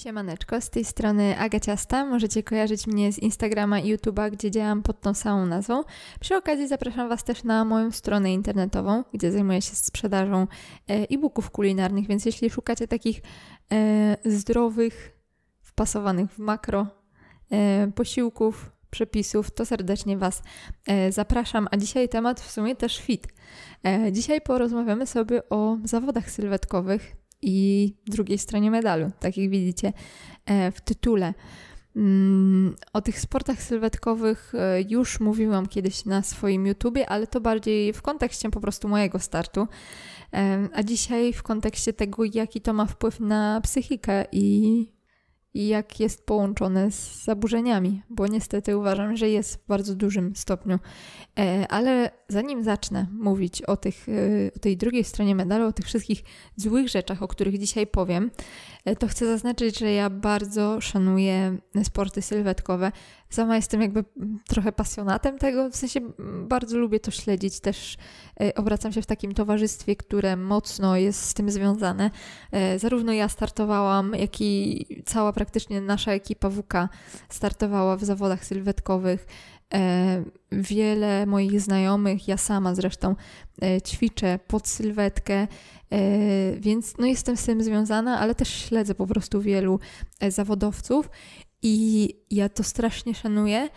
Siemaneczko, z tej strony Aga Ciasta. Możecie kojarzyć mnie z Instagrama i YouTube'a, gdzie działam pod tą samą nazwą. Przy okazji zapraszam Was też na moją stronę internetową, gdzie zajmuję się sprzedażą e, e-booków kulinarnych, więc jeśli szukacie takich e, zdrowych, wpasowanych w makro e, posiłków, przepisów, to serdecznie Was e, zapraszam. A dzisiaj temat w sumie też fit. E, dzisiaj porozmawiamy sobie o zawodach sylwetkowych, i drugiej stronie medalu, tak jak widzicie e, w tytule. Mm, o tych sportach sylwetkowych e, już mówiłam kiedyś na swoim YouTubie, ale to bardziej w kontekście po prostu mojego startu. E, a dzisiaj w kontekście tego, jaki to ma wpływ na psychikę i i jak jest połączone z zaburzeniami, bo niestety uważam, że jest w bardzo dużym stopniu. E, ale zanim zacznę mówić o, tych, e, o tej drugiej stronie medalu, o tych wszystkich złych rzeczach, o których dzisiaj powiem, e, to chcę zaznaczyć, że ja bardzo szanuję sporty sylwetkowe, sama jestem jakby mm, trochę pasjonatem tego, w sensie mm, bardzo lubię to śledzić, też e, obracam się w takim towarzystwie, które mocno jest z tym związane. E, zarówno ja startowałam, jak i cała praktycznie nasza ekipa WK startowała w zawodach sylwetkowych. E, wiele moich znajomych, ja sama zresztą ćwiczę pod sylwetkę, więc no jestem z tym związana, ale też śledzę po prostu wielu zawodowców i ja to strasznie szanuję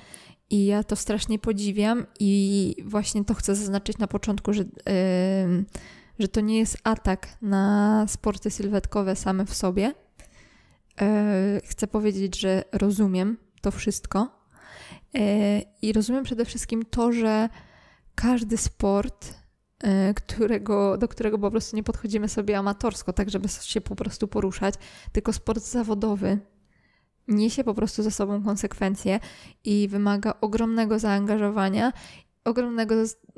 i ja to strasznie podziwiam i właśnie to chcę zaznaczyć na początku, że, yy, że to nie jest atak na sporty sylwetkowe same w sobie. Yy, chcę powiedzieć, że rozumiem to wszystko yy, i rozumiem przede wszystkim to, że każdy sport, e, którego, do którego po prostu nie podchodzimy sobie amatorsko, tak żeby się po prostu poruszać, tylko sport zawodowy niesie po prostu za sobą konsekwencje i wymaga ogromnego zaangażowania, ogromnego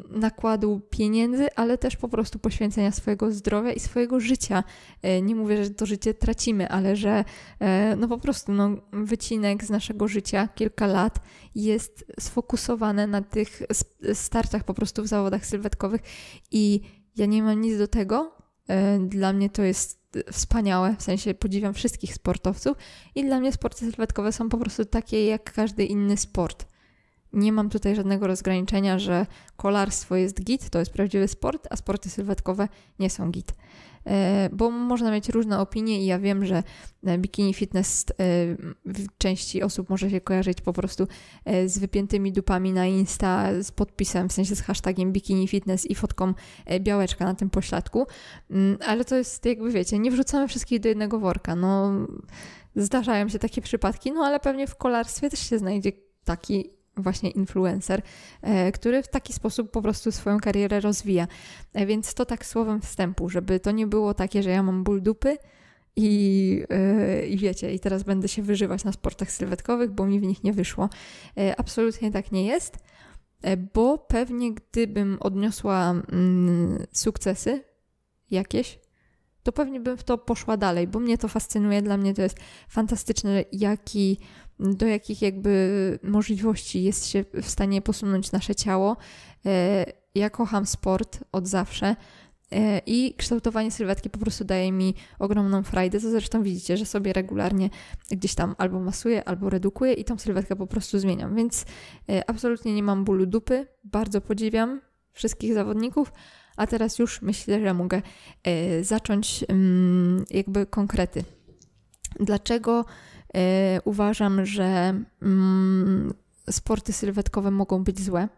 nakładu pieniędzy, ale też po prostu poświęcenia swojego zdrowia i swojego życia. E, nie mówię, że to życie tracimy, ale że e, no po prostu no, wycinek z naszego życia, kilka lat jest sfokusowane na tych startach po prostu w zawodach sylwetkowych i ja nie mam nic do tego. E, dla mnie to jest wspaniałe, w sensie podziwiam wszystkich sportowców i dla mnie sporty sylwetkowe są po prostu takie jak każdy inny sport nie mam tutaj żadnego rozgraniczenia, że kolarstwo jest git, to jest prawdziwy sport, a sporty sylwetkowe nie są git. E, bo można mieć różne opinie, i ja wiem, że e, bikini fitness e, części osób może się kojarzyć po prostu z wypiętymi dupami na Insta, z podpisem, w sensie z hashtagiem bikini fitness i fotką białeczka na tym pośladku. Mm, ale to jest, jakby wiecie, nie wrzucamy wszystkich do jednego worka. No, zdarzają się takie przypadki, no ale pewnie w kolarstwie też się znajdzie taki właśnie influencer, e, który w taki sposób po prostu swoją karierę rozwija. E, więc to tak słowem wstępu, żeby to nie było takie, że ja mam ból dupy, i, e, I wiecie, i teraz będę się wyżywać na sportach sylwetkowych, bo mi w nich nie wyszło. Absolutnie tak nie jest, bo pewnie gdybym odniosła mm, sukcesy jakieś to pewnie bym w to poszła dalej, bo mnie to fascynuje, dla mnie to jest fantastyczne, jaki, do jakich jakby możliwości jest się w stanie posunąć nasze ciało. E, ja kocham sport od zawsze. E, I kształtowanie sylwetki po prostu daje mi ogromną frajdę, zresztą widzicie, że sobie regularnie gdzieś tam albo masuję, albo redukuję i tą sylwetkę po prostu zmieniam. Więc e, absolutnie nie mam bólu dupy, bardzo podziwiam wszystkich zawodników, a teraz już myślę, że mogę e, zacząć mm, jakby konkrety. Dlaczego e, uważam, że mm, sporty sylwetkowe mogą być złe?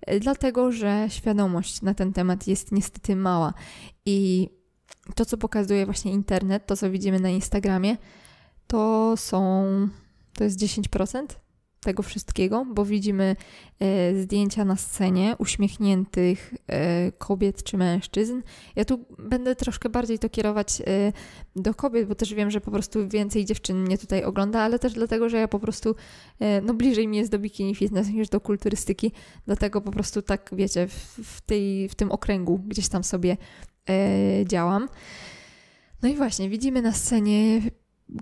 E, dlatego, że świadomość na ten temat jest niestety mała i to, co pokazuje właśnie internet, to, co widzimy na Instagramie, to są to jest 10%, tego wszystkiego, bo widzimy e, zdjęcia na scenie uśmiechniętych e, kobiet czy mężczyzn. Ja tu będę troszkę bardziej to kierować e, do kobiet, bo też wiem, że po prostu więcej dziewczyn mnie tutaj ogląda, ale też dlatego, że ja po prostu, no bliżej mi jest do bikini fitness niż do kulturystyki, dlatego po prostu tak, wiecie, w, w tej, w tym okręgu gdzieś tam sobie działam. No i właśnie, widzimy na scenie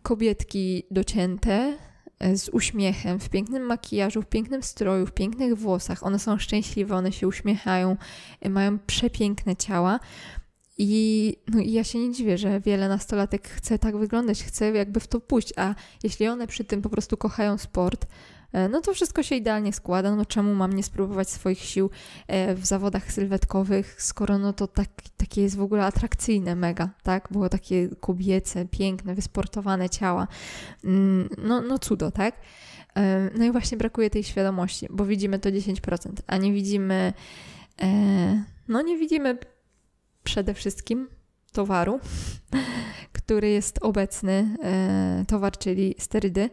kobietki docięte, E, z uśmiechem, w pięknym makijażu, w pięknym stroju, w pięknych włosach. One są szczęśliwe, one się uśmiechają, e, mają przepiękne ciała. I, no i ja się nie dziwię, że wiele nastolatek chce tak wyglądać, chce jakby w to pójść, a jeśli one przy tym po prostu kochają sport, E, no to wszystko się idealnie składa, no czemu mam nie spróbować swoich sił e, w zawodach sylwetkowych, skoro no to tak, takie jest w ogóle atrakcyjne mega, tak? Było takie kobiece, piękne, wysportowane ciała. Mm, no, no cudo, tak? E, no i właśnie brakuje tej świadomości, bo widzimy to 10%, a nie widzimy, no nie widzimy przede wszystkim towaru, który jest obecny, towar, czyli sterydy,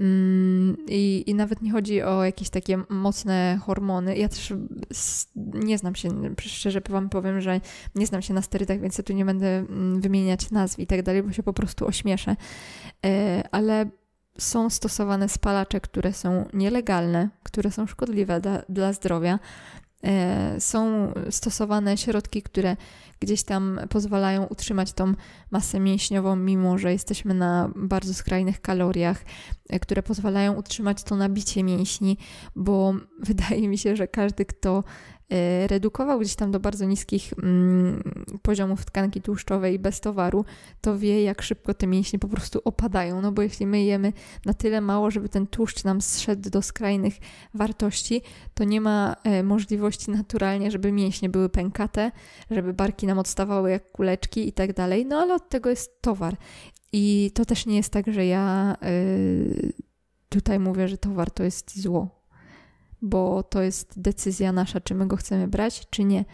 Mm, I, I nawet nie chodzi o jakieś takie mocne hormony. Ja też nie znam się, szczerze Wam powiem, że nie znam się na sterydach, więc ja tu nie będę mm, wymieniać nazw i tak dalej, bo się po prostu ośmieszę. E, ale są stosowane spalacze, które są nielegalne, które są szkodliwe dla, dla zdrowia. E, są stosowane środki, które gdzieś tam pozwalają utrzymać tą masę mięśniową, mimo że jesteśmy na bardzo skrajnych kaloriach, e, które pozwalają utrzymać to nabicie mięśni, bo wydaje mi się, że każdy, kto Y, redukował gdzieś tam do bardzo niskich mm, poziomów tkanki tłuszczowej bez towaru, to wie, jak szybko te mięśnie po prostu opadają. No bo jeśli my jemy na tyle mało, żeby ten tłuszcz nam zszedł do skrajnych wartości, to nie ma e, możliwości naturalnie, żeby mięśnie były pękate, żeby barki nam odstawały jak kuleczki i tak dalej. No ale od tego jest towar. I to też nie jest tak, że ja. Y, tutaj mówię, że towar to jest zło bo to jest decyzja nasza, czy my go chcemy brać, czy nie.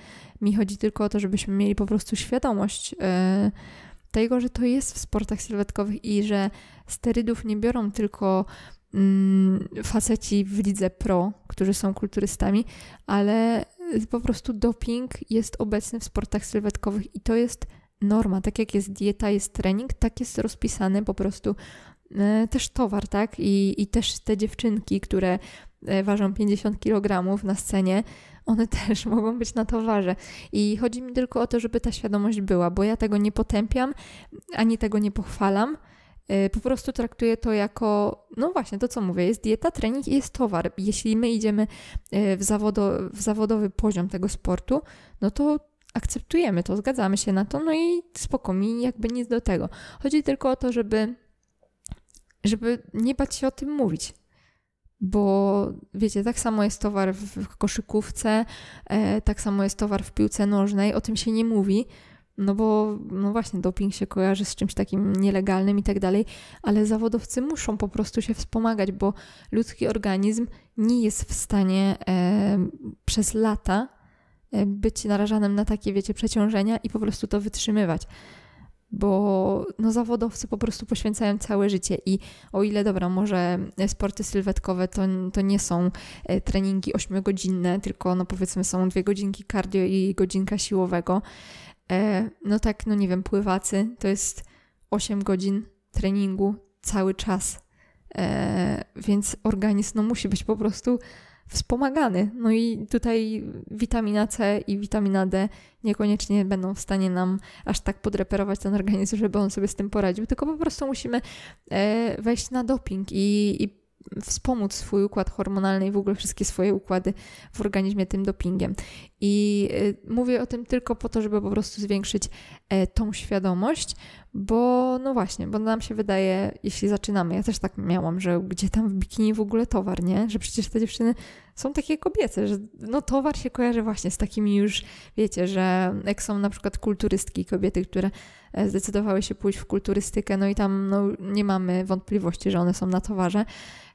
Mi chodzi tylko o to, żebyśmy mieli po prostu świadomość e, tego, że to jest w sportach sylwetkowych i że sterydów nie biorą tylko mm, faceci w lidze pro, którzy są kulturystami, ale po prostu doping jest obecny w sportach sylwetkowych i to jest norma. Tak jak jest dieta, jest trening, tak jest rozpisany po prostu e, też towar, tak? I, i też te dziewczynki, które E, ważą 50 kg na scenie, one też mogą być na towarze. I chodzi mi tylko o to, żeby ta świadomość była, bo ja tego nie potępiam, ani tego nie pochwalam. E, po prostu traktuję to jako, no właśnie, to co mówię, jest dieta, trening i jest towar. Jeśli my idziemy e, w, zawodo, w zawodowy poziom tego sportu, no to akceptujemy to, zgadzamy się na to, no i spoko, mi jakby nic do tego. Chodzi tylko o to, żeby, żeby nie bać się o tym mówić, bo wiecie, tak samo jest towar w koszykówce, e, tak samo jest towar w piłce nożnej, o tym się nie mówi, no bo no właśnie doping się kojarzy z czymś takim nielegalnym i tak dalej, ale zawodowcy muszą po prostu się wspomagać, bo ludzki organizm nie jest w stanie e, przez lata e, być narażanym na takie, wiecie, przeciążenia i po prostu to wytrzymywać bo no, zawodowcy po prostu poświęcają całe życie i o ile dobra, może sporty sylwetkowe to, to nie są e, treningi ośmiogodzinne tylko no powiedzmy są dwie godzinki cardio i godzinka siłowego, e, no tak, no nie wiem, pływacy to jest 8 godzin treningu cały czas, e, więc organizm no, musi być po prostu wspomagany. No i tutaj witamina C i witamina D niekoniecznie będą w stanie nam aż tak podreperować ten organizm, żeby on sobie z tym poradził, tylko po prostu musimy e, wejść na doping i, i wspomóc swój układ hormonalny i w ogóle wszystkie swoje układy w organizmie tym dopingiem. I e, mówię o tym tylko po to, żeby po prostu zwiększyć e, tą świadomość, bo no właśnie, bo nam się wydaje, jeśli zaczynamy, ja też tak miałam, że gdzie tam w bikini w ogóle towar, nie? Że przecież te dziewczyny są takie kobiece, że no towar się kojarzy właśnie z takimi już, wiecie, że jak są na przykład kulturystki, kobiety, które e, zdecydowały się pójść w kulturystykę, no i tam no, nie mamy wątpliwości, że one są na towarze,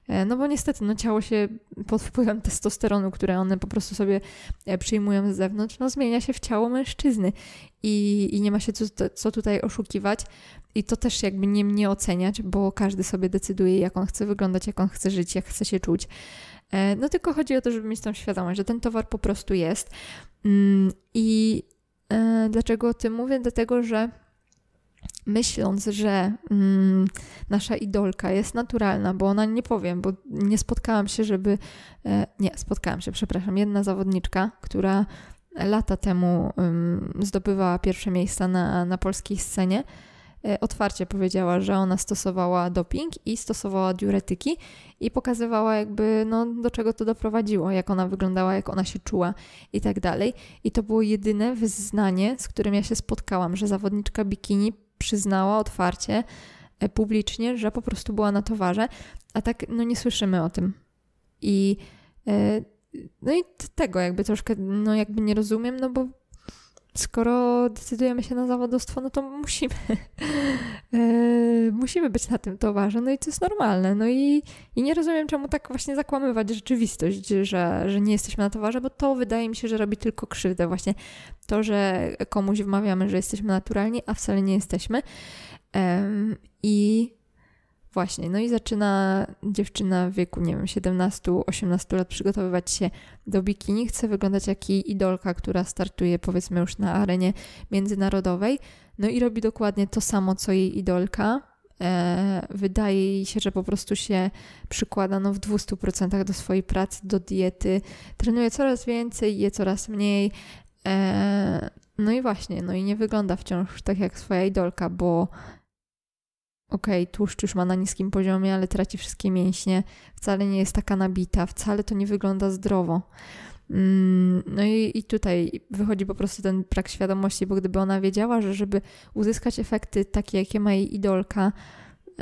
E, no bo niestety, no ciało się pod wpływem testosteronu, które one po prostu sobie e, przyjmują z zewnątrz, no zmienia się w ciało mężczyzny i, i nie ma się co, co tutaj oszukiwać. I to też jakby nie mnie oceniać, bo każdy sobie decyduje, jak on chce wyglądać, jak on chce żyć, jak chce się czuć. E, no tylko chodzi o to, żeby mieć tą świadomość, że ten towar po prostu jest. Mm, I dlaczego o tym mówię? Dlatego, że myśląc, że mm, nasza idolka jest naturalna, bo ona nie powiem, bo nie spotkałam się, żeby. E, nie, spotkałam się, przepraszam. Jedna zawodniczka, która lata temu um, zdobywała pierwsze miejsca na, na polskiej scenie, e, otwarcie powiedziała, że ona stosowała doping i stosowała diuretyki i pokazywała jakby no, do czego to doprowadziło, jak ona wyglądała, jak ona się czuła i tak dalej. I to było jedyne wyznanie, z którym ja się spotkałam, że zawodniczka bikini przyznała otwarcie, e, publicznie, że po prostu była na towarze, a tak no nie słyszymy o tym. I e, no i tego jakby troszkę no jakby nie rozumiem, no bo skoro decydujemy się na zawodowstwo, no to musimy, e, musimy być na tym towarze, no i to jest normalne. No i, i nie rozumiem, czemu tak właśnie zakłamywać rzeczywistość, że, że nie jesteśmy na towarze, bo to wydaje mi się, że robi tylko krzywdę. Właśnie to, że komuś wmawiamy, że jesteśmy naturalni, a wcale nie jesteśmy. I Właśnie, no i zaczyna dziewczyna w wieku, nie wiem, 17-18 lat przygotowywać się do bikini. Chce wyglądać jak jej idolka, która startuje powiedzmy już na arenie międzynarodowej. No i robi dokładnie to samo, co jej idolka. E, wydaje jej się, że po prostu się przykłada no, w 200% do swojej pracy, do diety. Trenuje coraz więcej, je coraz mniej. E, no i właśnie, no i nie wygląda wciąż tak jak swoja idolka, bo okej, okay, tłuszcz już ma na niskim poziomie, ale traci wszystkie mięśnie, wcale nie jest taka nabita, wcale to nie wygląda zdrowo. Mm, no i, i tutaj wychodzi po prostu ten brak świadomości, bo gdyby ona wiedziała, że żeby uzyskać efekty takie, jakie ma jej idolka,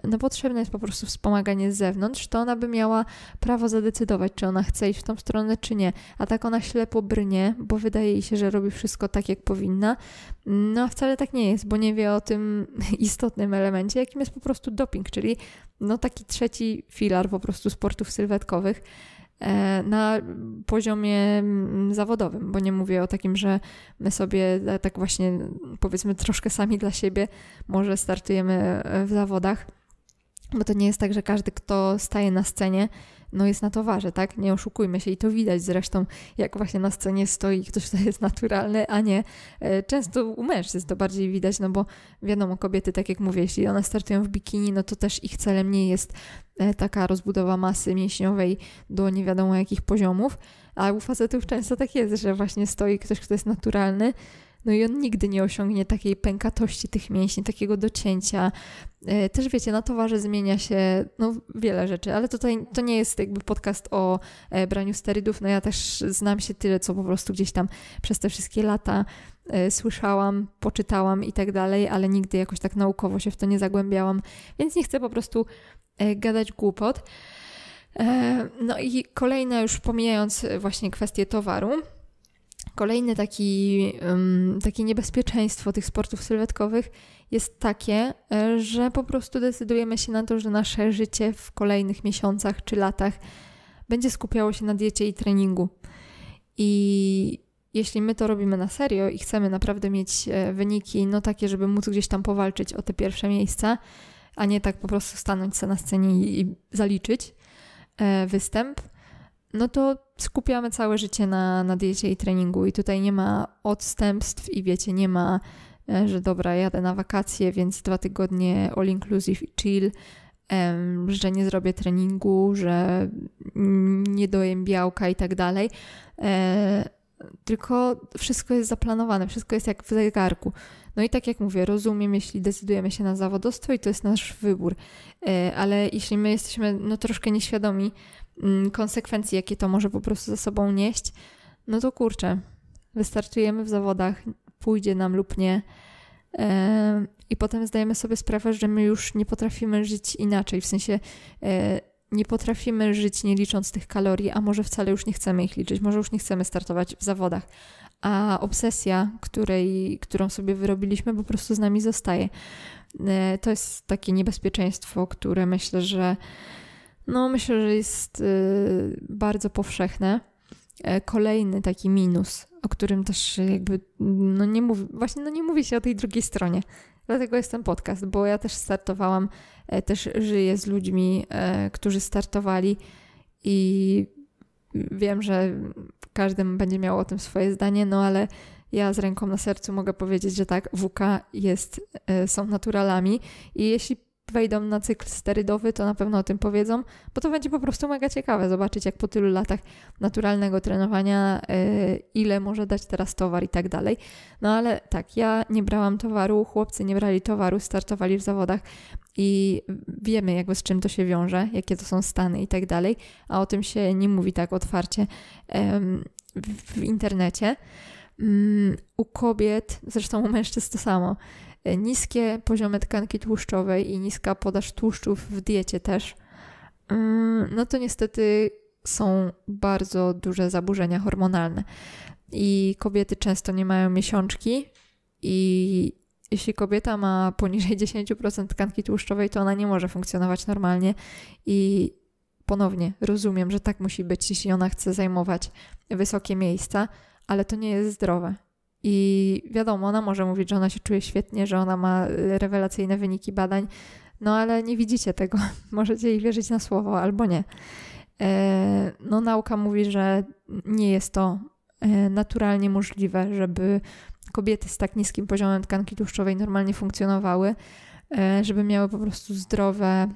no potrzebne jest po prostu wspomaganie z zewnątrz, to ona by miała prawo zadecydować, czy ona chce iść w tą stronę, czy nie. A tak ona ślepo brnie, bo wydaje jej się, że robi wszystko tak, jak powinna. No a wcale tak nie jest, bo nie wie o tym istotnym elemencie, jakim jest po prostu doping, czyli no taki trzeci filar po prostu sportów sylwetkowych e, na poziomie mm, zawodowym, bo nie mówię o takim, że my sobie e, tak właśnie powiedzmy troszkę sami dla siebie może startujemy e, w zawodach bo to nie jest tak, że każdy, kto staje na scenie, no jest na towarze, tak? Nie oszukujmy się i to widać zresztą, jak właśnie na scenie stoi ktoś, kto jest naturalny, a nie e, często u mężczyzn to bardziej widać, no bo wiadomo, kobiety, tak jak mówię, jeśli one startują w bikini, no to też ich celem nie jest e, taka rozbudowa masy mięśniowej do nie wiadomo jakich poziomów, a u facetów często tak jest, że właśnie stoi ktoś, kto jest naturalny, no i on nigdy nie osiągnie takiej pękatości tych mięśni, takiego docięcia. E, też wiecie, na towarze zmienia się no, wiele rzeczy, ale tutaj to nie jest jakby podcast o e, braniu sterydów. No ja też znam się tyle, co po prostu gdzieś tam przez te wszystkie lata e, słyszałam, poczytałam i tak dalej, ale nigdy jakoś tak naukowo się w to nie zagłębiałam, więc nie chcę po prostu gadać głupot. No i kolejne, już pomijając właśnie kwestię towaru, Kolejne taki, takie niebezpieczeństwo tych sportów sylwetkowych jest takie, e, że po prostu decydujemy się na to, że nasze życie w kolejnych miesiącach czy latach będzie skupiało się na diecie i treningu. I jeśli my to robimy na serio i chcemy naprawdę mieć e, wyniki, no takie, żeby móc gdzieś tam powalczyć o te pierwsze miejsca, a nie tak po prostu stanąć sobie na scenie i, i zaliczyć e, występ, no to skupiamy całe życie na, na diecie i treningu i tutaj nie ma odstępstw i wiecie, nie ma, e, że dobra, jadę na wakacje, więc dwa tygodnie all inclusive i chill, że nie zrobię treningu, że nie dojem białka i tak dalej. E, tylko wszystko jest zaplanowane, wszystko jest jak w zegarku. No i tak jak mówię, rozumiem, jeśli decydujemy się na zawodostwo i to jest nasz wybór, e, ale jeśli my jesteśmy no, troszkę nieświadomi mm, konsekwencji, jakie to może po prostu za sobą nieść, no to kurczę, wystartujemy w zawodach, pójdzie nam lub nie. E, I potem zdajemy sobie sprawę, że my już nie potrafimy żyć inaczej, w sensie e, nie potrafimy żyć nie licząc tych kalorii, a może wcale już nie chcemy ich liczyć, może już nie chcemy startować w zawodach, a obsesja, której, którą sobie wyrobiliśmy, po prostu z nami zostaje. E, to jest takie niebezpieczeństwo, które myślę, że no myślę, że jest e, bardzo powszechne. E, kolejny taki minus, o którym też jakby no nie mówi, właśnie no nie mówi się o tej drugiej stronie. Dlatego jest ten podcast, bo ja też startowałam, też żyję z ludźmi, którzy startowali i Wiem, że każdy będzie miał o tym swoje zdanie, no ale ja z ręką na sercu mogę powiedzieć, że tak, WK jest, e, są naturalami i jeśli wejdą na cykl sterydowy, to na pewno o tym powiedzą, bo to będzie po prostu mega ciekawe zobaczyć, jak po tylu latach naturalnego trenowania, e, ile może dać teraz towar i tak dalej. No ale tak, ja nie brałam towaru, chłopcy nie brali towaru, startowali w zawodach i wiemy jakby z czym to się wiąże, jakie to są stany i tak dalej, a o tym się nie mówi tak otwarcie w internecie. Mm, u kobiet, zresztą u mężczyzn to samo, e, niskie poziomy tkanki tłuszczowej i niska podaż tłuszczów w diecie też, mm, no to niestety są bardzo duże zaburzenia hormonalne. I kobiety często nie mają miesiączki i jeśli kobieta ma poniżej 10% tkanki tłuszczowej, to ona nie może funkcjonować normalnie i ponownie rozumiem, że tak musi być, jeśli ona chce zajmować wysokie miejsca, ale to nie jest zdrowe. I wiadomo, ona może mówić, że ona się czuje świetnie, że ona ma rewelacyjne wyniki badań, no ale nie widzicie tego. Możecie jej wierzyć na słowo albo nie. E, no, nauka mówi, że nie jest to e, naturalnie możliwe, żeby kobiety z tak niskim poziomem tkanki tłuszczowej normalnie funkcjonowały, e, żeby miały po prostu zdrowe,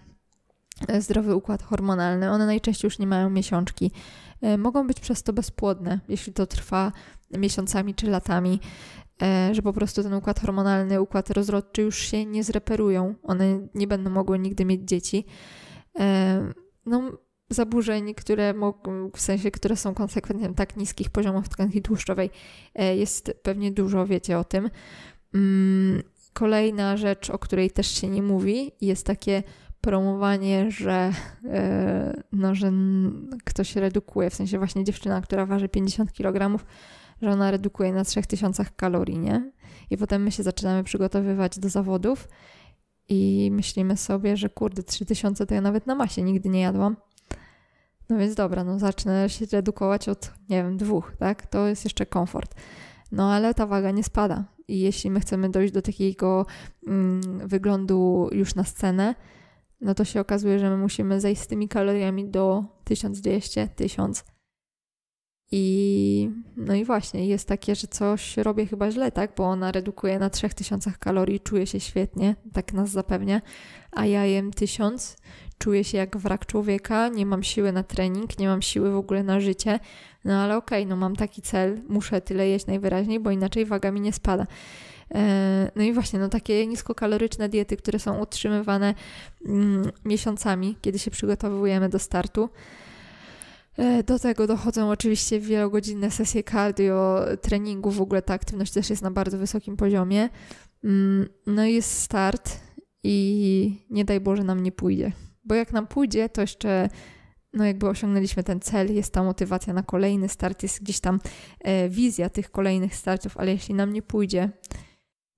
e, zdrowy układ hormonalny. One najczęściej już nie mają miesiączki. E, mogą być przez to bezpłodne, jeśli to trwa miesiącami czy latami, że po prostu ten układ hormonalny, układ rozrodczy już się nie zreperują. One nie będą mogły nigdy mieć dzieci. No, zaburzeń, które mogą, w sensie, które są konsekwencją tak niskich poziomów tkanki tłuszczowej, e, jest pewnie dużo, wiecie o tym. Mm, kolejna rzecz, o której też się nie mówi, jest takie promowanie, że, e, no, że ktoś redukuje, w sensie właśnie dziewczyna, która waży 50 kg, że ona redukuje na 3000 kalorii, nie? I potem my się zaczynamy przygotowywać do zawodów i myślimy sobie, że kurde, 3000 to ja nawet na masie nigdy nie jadłam. No więc dobra, no zacznę się redukować od, nie wiem, dwóch, tak? To jest jeszcze komfort. No ale ta waga nie spada. I jeśli my chcemy dojść do takiego mm, wyglądu już na scenę, no to się okazuje, że my musimy zejść z tymi kaloriami do 1200, 1000. I no i właśnie, jest takie, że coś robię chyba źle, tak? Bo ona redukuje na 3000 kalorii, czuję się świetnie, tak nas zapewnia, a ja jem 1000, czuję się jak wrak człowieka, nie mam siły na trening, nie mam siły w ogóle na życie. No ale okej, okay, no mam taki cel, muszę tyle jeść najwyraźniej, bo inaczej waga mi nie spada. E, no i właśnie, no takie niskokaloryczne diety, które są utrzymywane mm, miesiącami, kiedy się przygotowujemy do startu. E, do tego dochodzą oczywiście wielogodzinne sesje cardio, treningu, w ogóle ta aktywność też jest na bardzo wysokim poziomie. Mm, no i jest start i nie daj Boże nam nie pójdzie. Bo jak nam pójdzie, to jeszcze no jakby osiągnęliśmy ten cel, jest ta motywacja na kolejny start, jest gdzieś tam e, wizja tych kolejnych startów, ale jeśli nam nie pójdzie,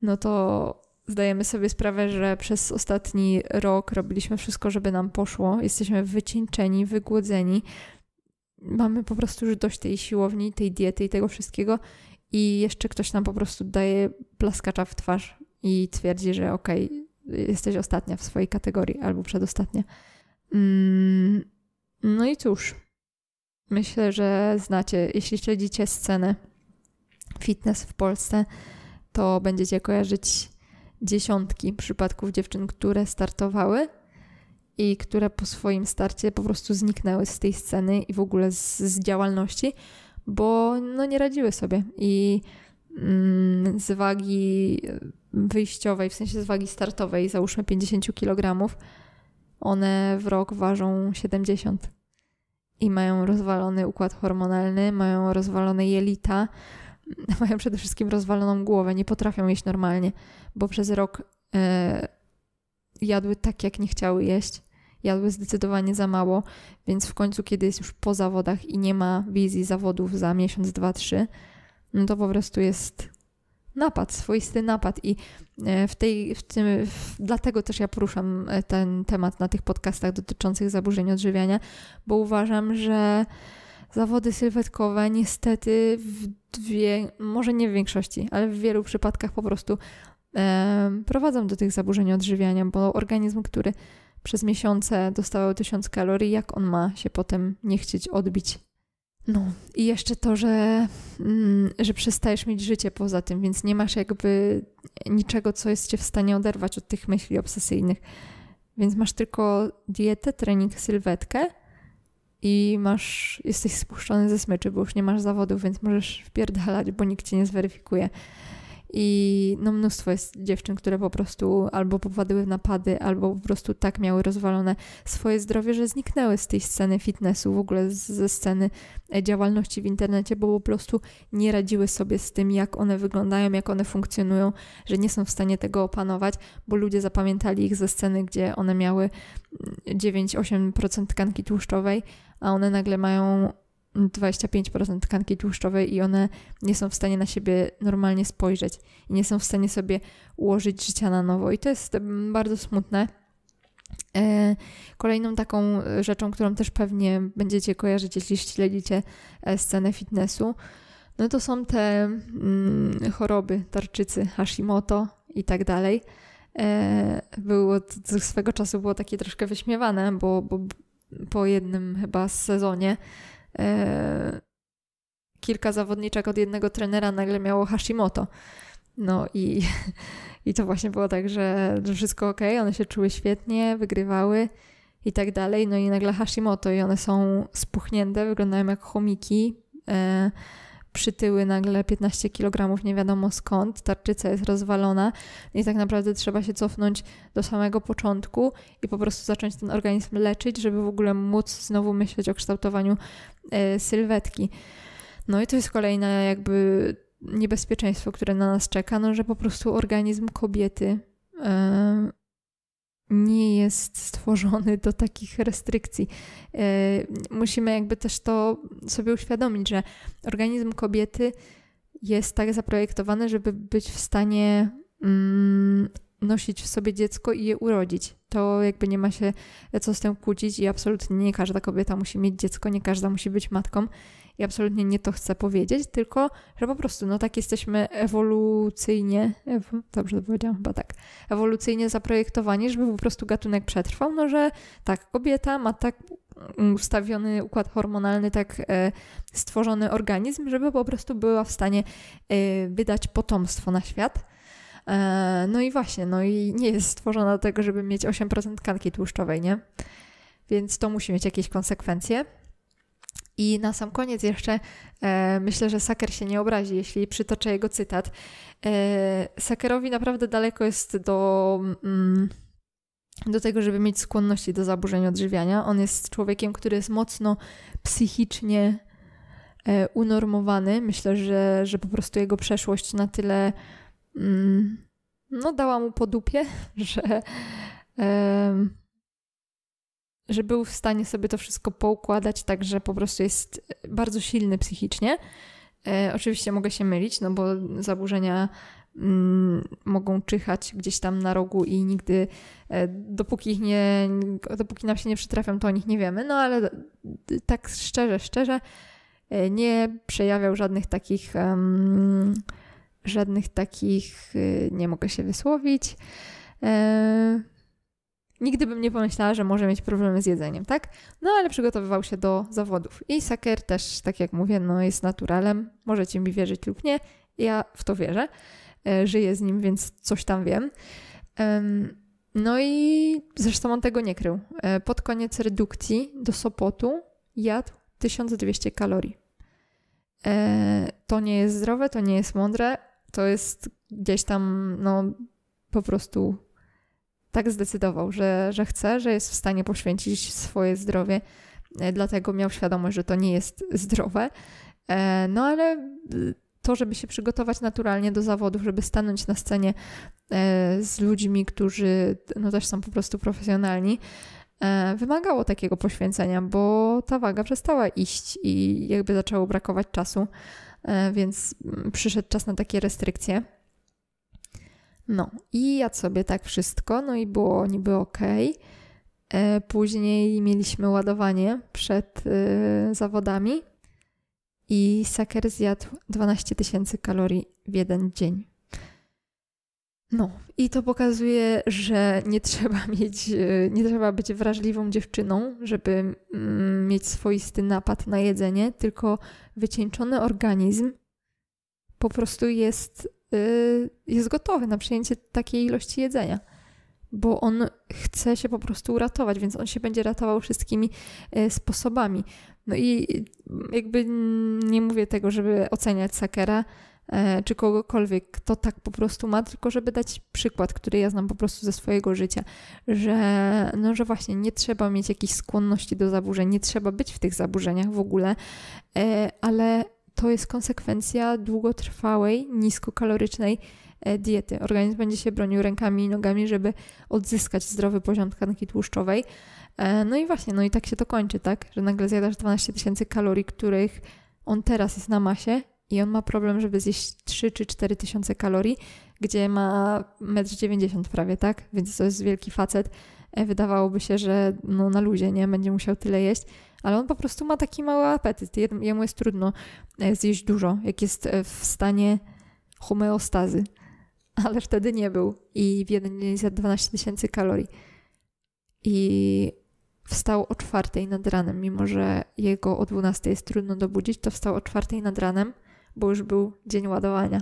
no to zdajemy sobie sprawę, że przez ostatni rok robiliśmy wszystko, żeby nam poszło. Jesteśmy wycieńczeni, wygłodzeni mamy po prostu już dość tej siłowni, tej diety i tego wszystkiego i jeszcze ktoś nam po prostu daje plaskacza w twarz i twierdzi, że okej, okay, jesteś ostatnia w swojej kategorii albo przedostatnia. Mm, no i cóż, myślę, że znacie, jeśli śledzicie scenę fitness w Polsce, to będziecie kojarzyć dziesiątki przypadków dziewczyn, które startowały i które po swoim starcie po prostu zniknęły z tej sceny i w ogóle z, z działalności, bo no nie radziły sobie i mm, z wagi wyjściowej, w sensie z wagi startowej, załóżmy 50 kg, one w rok ważą 70 i mają rozwalony układ hormonalny, mają rozwalone jelita, mają przede wszystkim rozwaloną głowę, nie potrafią jeść normalnie, bo przez rok e, jadły tak, jak nie chciały jeść jadły zdecydowanie za mało, więc w końcu, kiedy jest już po zawodach i nie ma wizji zawodów za miesiąc, dwa, trzy, no to po prostu jest napad, swoisty napad i e, w tej, w tym, w, dlatego też ja poruszam e, ten temat na tych podcastach dotyczących zaburzeń odżywiania, bo uważam, że zawody sylwetkowe niestety w dwie, może nie w większości, ale w wielu przypadkach po prostu e, prowadzą do tych zaburzeń odżywiania, bo organizm, który przez miesiące dostawał tysiąc kalorii, jak on ma się potem nie chcieć odbić? No i jeszcze to, że, mm, że przestajesz mieć życie poza tym, więc nie masz jakby niczego, co jest cię w stanie oderwać od tych myśli obsesyjnych. Więc masz tylko dietę, trening, sylwetkę i masz, jesteś spuszczony ze smyczy, bo już nie masz zawodu, więc możesz wpierdalać, bo nikt cię nie zweryfikuje. I no mnóstwo jest dziewczyn, które po prostu albo popadły w napady, albo po prostu tak miały rozwalone swoje zdrowie, że zniknęły z tej sceny fitnessu, w ogóle ze sceny e, działalności w internecie, bo po prostu nie radziły sobie z tym, jak one wyglądają, jak one funkcjonują, że nie są w stanie tego opanować, bo ludzie zapamiętali ich ze sceny, gdzie one miały 9-8% mm, tkanki tłuszczowej, a one nagle mają 25% tkanki tłuszczowej i one nie są w stanie na siebie normalnie spojrzeć i nie są w stanie sobie ułożyć życia na nowo. I to jest bardzo smutne. E, kolejną taką e, rzeczą, którą też pewnie będziecie kojarzyć, jeśli śledzicie e, scenę fitnessu, no to są te mm, choroby tarczycy Hashimoto i tak dalej. Było, swego czasu było takie troszkę wyśmiewane, bo, bo po jednym chyba sezonie E, kilka zawodniczek od jednego trenera nagle miało Hashimoto. No i, i to właśnie było tak, że wszystko ok, one się czuły świetnie, wygrywały i tak dalej. No i nagle Hashimoto i one są spuchnięte, wyglądają jak chomiki. E, przytyły nagle 15 kg nie wiadomo skąd, tarczyca jest rozwalona i tak naprawdę trzeba się cofnąć do samego początku i po prostu zacząć ten organizm leczyć, żeby w ogóle móc znowu myśleć o kształtowaniu e, sylwetki. No i to jest kolejna jakby niebezpieczeństwo, które na nas czeka, no że po prostu organizm kobiety e, nie jest stworzony do takich restrykcji. E, musimy jakby też to sobie uświadomić, że organizm kobiety jest tak zaprojektowany, żeby być w stanie mm, nosić w sobie dziecko i je urodzić. To jakby nie ma się co z tym kłócić i absolutnie nie każda kobieta musi mieć dziecko, nie każda musi być matką i absolutnie nie to chcę powiedzieć, tylko że po prostu no tak jesteśmy ewolucyjnie, ew, dobrze to powiedziałam chyba tak, ewolucyjnie zaprojektowani, żeby po prostu gatunek przetrwał, no że tak, kobieta ma tak ustawiony układ hormonalny, tak e, stworzony organizm, żeby po prostu była w stanie e, wydać potomstwo na świat. E, no i właśnie, no i nie jest stworzona do tego, żeby mieć 8% tkanki tłuszczowej, nie? Więc to musi mieć jakieś konsekwencje. I na sam koniec jeszcze e, myślę, że Saker się nie obrazi, jeśli przytoczę jego cytat. E, Sakerowi naprawdę daleko jest do, mm, do tego, żeby mieć skłonności do zaburzeń odżywiania. On jest człowiekiem, który jest mocno psychicznie e, unormowany. Myślę, że, że po prostu jego przeszłość na tyle mm, no, dała mu po dupie, że. E, że był w stanie sobie to wszystko poukładać, tak że po prostu jest e, bardzo silny psychicznie. E, oczywiście mogę się mylić, no bo zaburzenia mm, mogą czyhać gdzieś tam na rogu i nigdy, e, dopóki, ich nie, dopóki nam się nie przytrafią, to o nich nie wiemy, no ale e, tak szczerze, szczerze, e, nie przejawiał żadnych takich. Um, żadnych takich, e, nie mogę się wysłowić, Nigdy bym nie pomyślała, że może mieć problemy z jedzeniem, tak? No ale przygotowywał się do zawodów. I Saker też, tak jak mówię, no jest naturalem. Możecie mi wierzyć lub nie. Ja w to wierzę. E, żyję z nim, więc coś tam wiem. No i zresztą on tego nie krył. E, pod koniec redukcji do Sopotu jadł 1200 kalorii. E, to nie jest zdrowe, to nie jest mądre, to jest gdzieś tam no, po prostu tak zdecydował, że, że chce, że jest w stanie poświęcić swoje zdrowie, e, dlatego miał świadomość, że to nie jest zdrowe. E, no ale e, to, żeby się przygotować naturalnie do zawodów, żeby stanąć na scenie z ludźmi, którzy no też są po prostu profesjonalni, wymagało takiego poświęcenia, bo ta waga przestała iść i jakby zaczęło brakować czasu, więc mm, przyszedł czas na takie restrykcje. No i jadł sobie tak wszystko, no i było niby ok. E, później mieliśmy ładowanie przed e, zawodami i Saker zjadł 12 tysięcy kalorii w jeden dzień. No, i to pokazuje, że nie trzeba mieć, e, nie trzeba być wrażliwą dziewczyną, żeby mm, mieć swoisty napad na jedzenie, tylko wycieńczony organizm po prostu jest Y, jest gotowy na przyjęcie takiej ilości jedzenia, bo on chce się po prostu uratować, więc on się będzie ratował wszystkimi y, sposobami. No i y, jakby nie mówię tego, żeby oceniać Sakera e, czy kogokolwiek, kto tak po prostu ma, tylko żeby dać przykład, który ja znam po prostu ze swojego życia, że, no, że właśnie nie trzeba mieć jakichś skłonności do zaburzeń, nie trzeba być w tych zaburzeniach w ogóle, e, ale to jest konsekwencja długotrwałej, niskokalorycznej e, diety. Organizm będzie się bronił rękami i nogami, żeby odzyskać zdrowy poziom tkanki tłuszczowej. E, no i właśnie, no i tak się to kończy, tak? Że nagle zjadasz 12 tysięcy kalorii, których on teraz jest na masie i on ma problem, żeby zjeść 3 czy 4 tysiące kalorii, gdzie ma 1,90 m prawie, tak? Więc to jest wielki facet. E, wydawałoby się, że no na luzie, nie? Będzie musiał tyle jeść ale on po prostu ma taki mały apetyt. Jemu jest trudno e, zjeść dużo, jak jest e, w stanie homeostazy. Ale wtedy nie był i w jeden dzień zjadł 12 tysięcy kalorii. I wstał o czwartej nad ranem, mimo że jego o 12 jest trudno dobudzić, to wstał o czwartej nad ranem, bo już był dzień ładowania.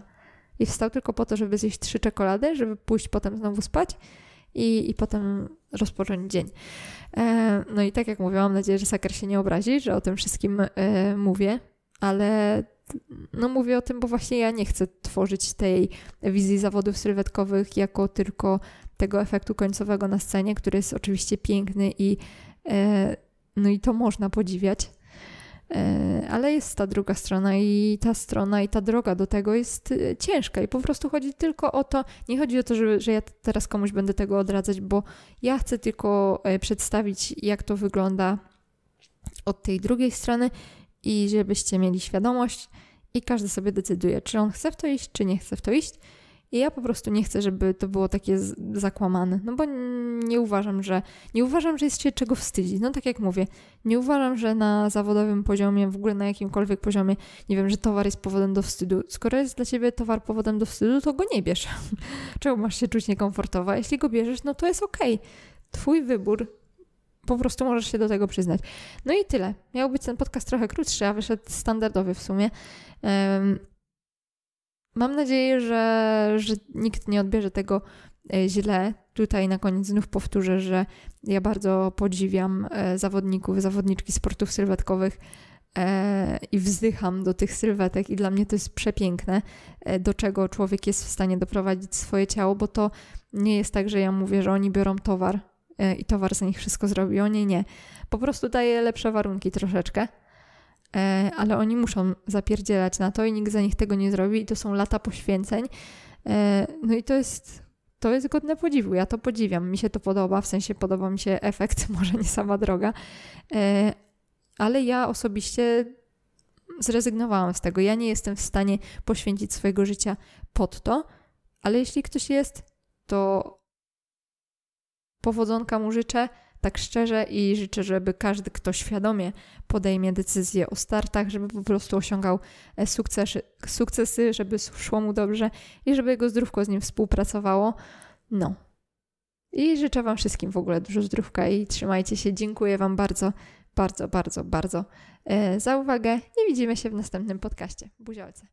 I wstał tylko po to, żeby zjeść trzy czekolady, żeby pójść potem znowu spać i, i potem rozpocząć dzień. E, no i tak jak mówię, mam nadzieję, że Saker się nie obrazi, że o tym wszystkim e, mówię, ale no mówię o tym, bo właśnie ja nie chcę tworzyć tej wizji zawodów sylwetkowych jako tylko tego efektu końcowego na scenie, który jest oczywiście piękny i e, no i to można podziwiać, E, ale jest ta druga strona i ta strona i ta droga do tego jest e, ciężka i po prostu chodzi tylko o to, nie chodzi o to, żeby, że ja teraz komuś będę tego odradzać, bo ja chcę tylko e, przedstawić, jak to wygląda od tej drugiej strony i żebyście mieli świadomość i każdy sobie decyduje, czy on chce w to iść, czy nie chce w to iść. I ja po prostu nie chcę, żeby to było takie zakłamane, no bo nie uważam, że nie uważam, że jest się czego wstydzić. No tak jak mówię, nie uważam, że na zawodowym poziomie, w ogóle na jakimkolwiek poziomie, nie wiem, że towar jest powodem do wstydu. Skoro jest dla ciebie towar powodem do wstydu, to go nie bierz. Czemu masz się czuć niekomfortowo? A jeśli go bierzesz, no to jest okej. Okay. Twój wybór, po prostu możesz się do tego przyznać. No i tyle. Miał być ten podcast trochę krótszy, a wyszedł standardowy w sumie. Um, mam nadzieję, że, że nikt nie odbierze tego e, źle. Tutaj na koniec znów powtórzę, że ja bardzo podziwiam e, zawodników, zawodniczki sportów sylwetkowych e, i wzdycham do tych sylwetek i dla mnie to jest przepiękne, do czego człowiek jest w stanie doprowadzić swoje ciało, bo to nie jest tak, że ja mówię, że oni biorą towar i towar za nich wszystko zrobi, oni nie. Po prostu daje lepsze warunki troszeczkę E, ale oni muszą zapierdzielać na to i nikt za nich tego nie zrobi i to są lata poświęceń. E, no i to jest, to jest godne podziwu. Ja to podziwiam, mi się to podoba, w sensie podoba mi się efekt, może nie sama droga, e, ale ja osobiście zrezygnowałam z tego. Ja nie jestem w stanie poświęcić swojego życia pod to, ale jeśli ktoś jest, to powodzonka mu życzę, tak szczerze i życzę, żeby każdy, kto świadomie podejmie decyzję o startach, żeby po prostu osiągał e, sukcesy, sukcesy żeby szło mu dobrze i żeby jego zdrówko z nim współpracowało. No. I życzę Wam wszystkim w ogóle dużo zdrówka i trzymajcie się. Dziękuję Wam bardzo, bardzo, bardzo, bardzo e, za uwagę i widzimy się w następnym podcaście. Buziolce.